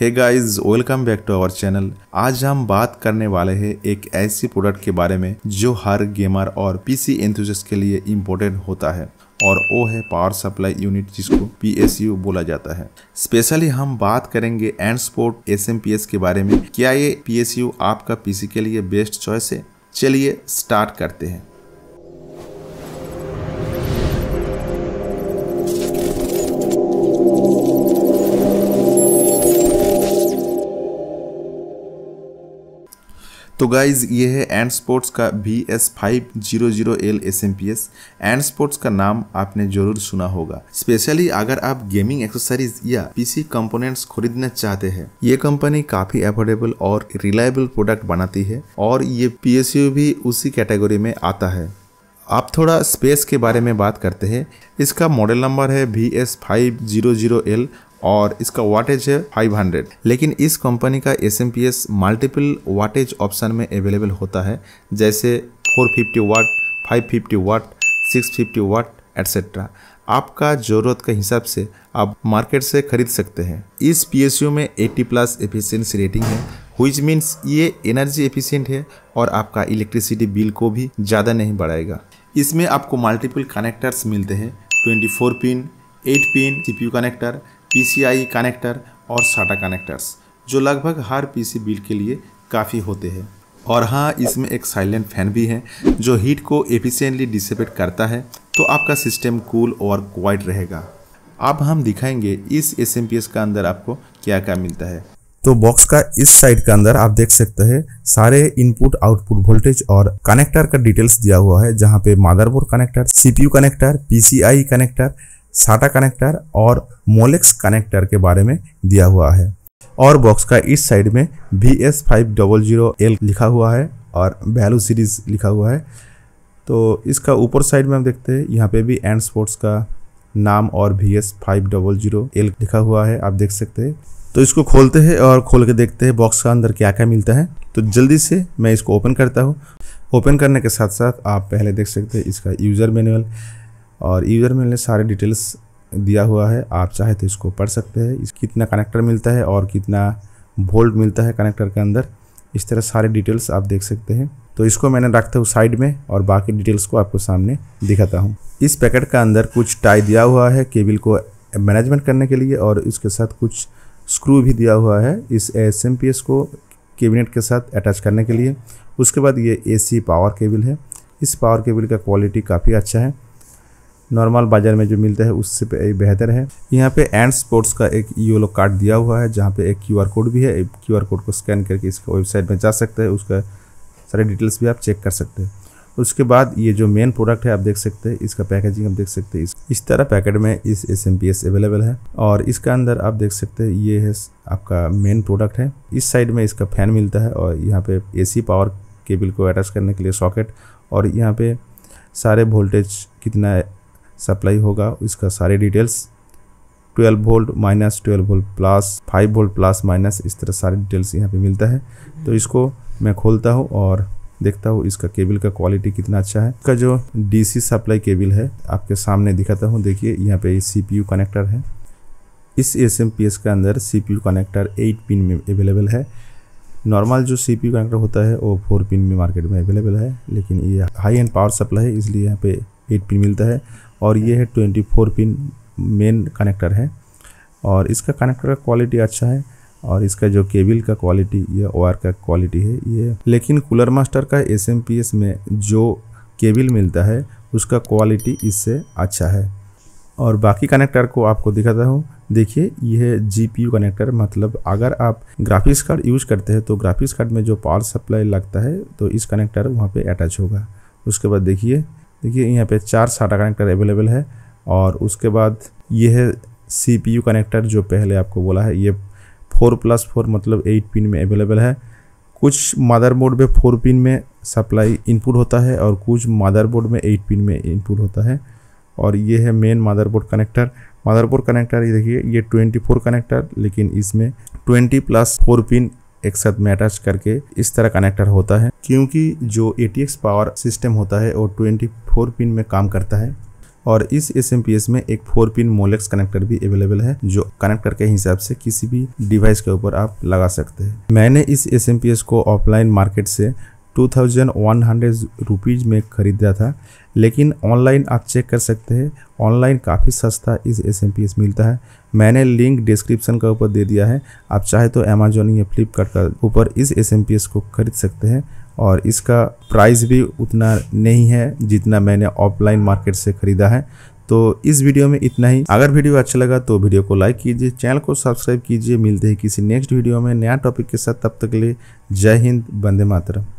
hey guys welcome back to our channel आज हम बात करने वाले हैं एक ऐसी प्रोडक्ट के बारे में जो हर गेमर और पीसी एंथुजस के लिए इम्पोर्टेंट होता है और वो है पावर सप्लाई यूनिट जिसको पीएसयू बोला जाता है स्पेशली हम बात करेंगे एंड स्पोर्ट एस के बारे में क्या ये पीएसयू आपका पीसी के लिए बेस्ट चॉइस है चलिए स्टार्ट करते हैं तो गाइज ये है एंड स्पोर्ट्स का V S five zero zero L S M P S Ant Esports का नाम आपने जरूर सुना होगा स्पेशली अगर आप गेमिंग एक्सेसरीज या पीसी कंपोनेंट्स खरीदना चाहते हैं ये कंपनी काफी अफोर्डेबल और रिलायबल प्रोडक्ट बनाती है और ये पी एस यू भी उसी कैटेगरी में आता है आप थोड़ा स्पेस के बारे में बात करते हैं इसका मॉडल नंबर है V S five zero zero L और इसका वाटेज है 500 लेकिन इस कंपनी का S M P S multiple wattage option में अवेलेबल होता है जैसे 450 वाट 550 वाट 650 वाट एट्सेट्रा आपका ज़रूरत के हिसाब से आप मार्केट से खरीद सकते हैं इस पी में 80 प्लस एफिशिएंसी रेटिंग है विच मीन्स ये एनर्जी एफिशिएंट है और आपका इलेक्ट्रिसिटी बिल को भी ज़्यादा नहीं बढ़ाएगा इसमें आपको मल्टीपल कनेक्टर्स मिलते हैं 24 pin 8 pin CPU connector PCI connector और साटा कनेक्टर्स जो लगभग हर पीसी बिल के लिए काफ़ी होते हैं और हाँ इसमें एक साइलेंट फैन भी है जो हीट को एफिशिएंटली डिसिपेट करता है तो आपका सिस्टम कूल और क्वाइट रहेगा अब हम दिखाएंगे इस एस एम पी एस का अंदर आपको क्या क्या मिलता है तो बॉक्स का इस साइड के अंदर आप देख सकते हैं सारे इनपुट आउटपुट वोल्टेज और कनेक्टर का डिटेल्स दिया हुआ है जहाँ पे motherboard connector CPU connector PCI connector SATA connector और मोलेक्स कनेक्टर के बारे में दिया हुआ है और बॉक्स का इस साइड में V S five double zero L लिखा हुआ है और वैल्यू सीरीज लिखा हुआ है तो इसका ऊपर साइड में हम देखते हैं यहाँ पे भी एंड स्पोर्ट्स का नाम और V S five double zero L लिखा हुआ है आप देख सकते हैं तो इसको खोलते हैं और खोल के देखते हैं बॉक्स का अंदर क्या क्या मिलता है तो जल्दी से मैं इसको ओपन करता हूँ ओपन करने के साथ साथ आप पहले देख सकते हैं इसका यूज़र मैनुअल और यूज़र में सारे डिटेल्स दिया हुआ है आप चाहे तो इसको पढ़ सकते हैं इस कितना कनेक्टर मिलता है और कितना वोल्ट मिलता है कनेक्टर के अंदर इस तरह सारे डिटेल्स आप देख सकते हैं तो इसको मैंने रखता हूँ साइड में और बाकी डिटेल्स को आपको सामने दिखाता हूँ इस पैकेट का अंदर कुछ टाई दिया हुआ है केबल को मैनेजमेंट करने के लिए और इसके साथ कुछ स्क्रू भी दिया हुआ है इस एस को केबिनेट के साथ अटैच करने के लिए उसके बाद ये एसी पावर केबल है इस पावर केबल का क्वालिटी काफ़ी अच्छा है नॉर्मल बाजार में जो मिलता है उससे बेहतर है यहाँ पे एंड स्पोर्ट्स का एक योलो कार्ड दिया हुआ है जहाँ पे एक क्यूआर कोड भी है क्यूआर कोड को स्कैन करके इसका वेबसाइट में जा सकते हैं उसका सारे डिटेल्स भी आप चेक कर सकते हैं उसके बाद ये जो मेन प्रोडक्ट है आप देख सकते हैं इसका पैकेजिंग आप देख सकते हैं इस तरह पैकेट में इस S M P S available है और इसका अंदर आप देख सकते हैं ये है आपका मेन प्रोडक्ट है इस साइड में इसका फैन मिलता है और यहाँ पे ए सी पावर केबल को अटैच करने के लिए सॉकेट और यहाँ पे सारे वोल्टेज कितना सप्लाई होगा इसका सारे details 12 volt minus 12 volt plus 5 volt plus minus इस तरह सारे डिटेल्स यहाँ पे मिलता है तो इसको मैं खोलता हूँ और देखता हूँ इसका केबल का क्वालिटी कितना अच्छा है इसका जो डीसी सप्लाई केबल है आपके सामने दिखाता हूँ देखिए यहाँ पे सीपीयू कनेक्टर है इस एस के अंदर सीपीयू कनेक्टर एट पिन में अवेलेबल है नॉर्मल जो सी पी कनेक्टर होता है वो फोर पिन में मार्केट में अवेलेबल है लेकिन ये हाई एंड पावर सप्लाई है इसलिए यहाँ पे एट पिन मिलता है और ये है twenty four pin main connector है और इसका कनेक्टर का क्वालिटी अच्छा है और इसका जो केबल का क्वालिटी या वायर का क्वालिटी है ये लेकिन कूलर मास्टर का एस में जो केबल मिलता है उसका क्वालिटी इससे अच्छा है और बाकी कनेक्टर को आपको दिखाता हूँ देखिए यह जी पी यू कनेक्टर मतलब अगर आप ग्राफिक्स कार्ड यूज करते हैं तो ग्राफिक्स कार्ड में जो पावर सप्लाई लगता है तो इस कनेक्टर वहाँ पे अटैच होगा उसके बाद देखिए देखिए यहाँ पे चार साटा कनेक्टर अवेलेबल है और उसके बाद ये है सी कनेक्टर जो पहले आपको बोला है ये फोर प्लस फोर मतलब एट पिन में अवेलेबल है कुछ मदरबोर्ड में फोर पिन में सप्लाई इनपुट होता है और कुछ मदरबोर्ड में एट पिन में इनपुट होता है और ये है main motherboard connector motherboard connector ये देखिए ये ट्वेंटी फोर कनेक्टर लेकिन इसमें ट्वेंटी प्लस फोर पिन एक साथ में अटैच करके इस तरह कनेक्टर होता है क्योंकि जो ए पावर सिस्टम होता है वो ट्वेंटी पिन में काम करता है और इस एस में एक फोर पिन मोलेक्स कनेक्टर भी अवेलेबल है जो कनेक्टर के हिसाब से किसी भी डिवाइस के ऊपर आप लगा सकते हैं मैंने इस एस को ऑफलाइन मार्केट से two thousand one hundred rupees में ख़रीदा था लेकिन ऑनलाइन आप चेक कर सकते हैं ऑनलाइन काफ़ी सस्ता इस एस एम पी एस मिलता है मैंने लिंक डिस्क्रिप्शन के ऊपर दे दिया है आप चाहे तो अमेजोन या फ्लिपकार्ट का ऊपर इस एस एम पी एस को ख़रीद सकते हैं और इसका प्राइस भी उतना नहीं है जितना मैंने ऑफलाइन मार्केट से ख़रीदा है तो इस वीडियो में इतना ही अगर वीडियो अच्छा लगा तो वीडियो को लाइक कीजिए चैनल को सब्सक्राइब कीजिए मिलते हैं किसी नेक्स्ट वीडियो में नया टॉपिक के साथ तब तक के लिए जय हिंद बंदे मातरम